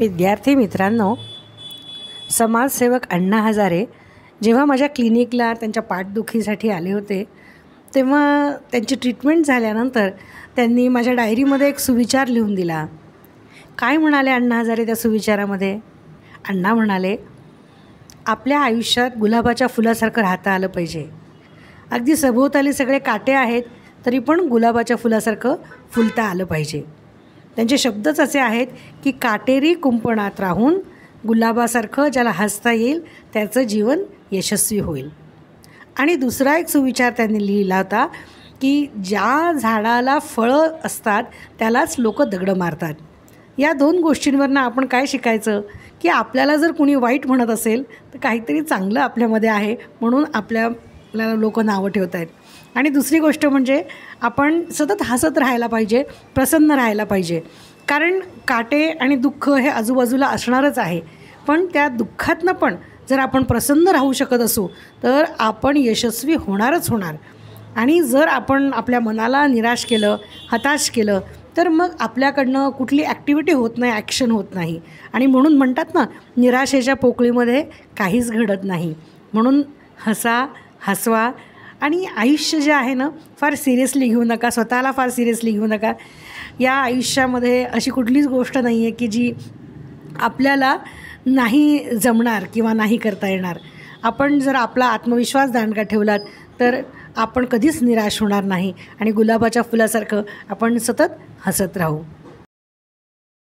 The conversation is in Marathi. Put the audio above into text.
विद्यार्थी मित्रांनो समाजसेवक अण्णा हजारे जेव्हा माझ्या क्लिनिकला त्यांच्या पाठदुखीसाठी आले होते तेव्हा त्यांची ट्रीटमेंट झाल्यानंतर त्यांनी माझ्या डायरीमध्ये एक सुविचार लिहून दिला काय म्हणाले अण्णा हजारे त्या सुविचारामध्ये अण्णा म्हणाले आपल्या आयुष्यात गुलाबाच्या फुलासारखं राहता आलं पाहिजे अगदी सभोवताली सगळे काटे आहेत तरी पण गुलाबाच्या फुलासारखं फुलता आलं पाहिजे त्यांचे शब्दच असे आहेत की काटेरी कुंपणात राहून गुलाबासारखं ज्याला हसता येईल त्याचं जीवन यशस्वी होईल आणि दुसरा एक सुविचार त्यांनी लिहिला होता की ज्या झाडाला फळं असतात त्यालाच लोक दगडं मारतात या दोन गोष्टींवरनं आपण काय शिकायचं की आपल्याला जर कुणी वाईट म्हणत असेल तर काहीतरी चांगलं आपल्यामध्ये आहे म्हणून आपल्या आपल्याला लोक नावं ठेवत आहेत आणि दुसरी गोष्ट म्हणजे आपण सतत हसत राहायला पाहिजे प्रसन्न राहायला पाहिजे कारण काटे आणि दुःख हे आजूबाजूला असणारच आहे पण त्या दुःखातनं पण जर आपण प्रसन्न राहू शकत असू तर आपण यशस्वी होणारच होणार आणि जर आपण आपल्या मनाला निराश केलं हताश केलं तर मग आपल्याकडनं कुठली ॲक्टिव्हिटी होत नाही ॲक्शन होत नाही आणि म्हणून म्हणतात ना निराशेच्या पोकळीमध्ये काहीच घडत नाही म्हणून हसा हसवा आणि आयुष्य जे आहे ना फार सिरियसली घेऊ नका स्वतःला फार सिरियसली घेऊ नका या आयुष्यामध्ये अशी कुठलीच गोष्ट नाही आहे की जी आपल्याला नाही जमणार किंवा नाही करता येणार आपण जर आपला आत्मविश्वास दांडका ठेवलात तर आपण कधीच निराश होणार नाही आणि गुलाबाच्या फुलासारखं आपण सतत हसत राहू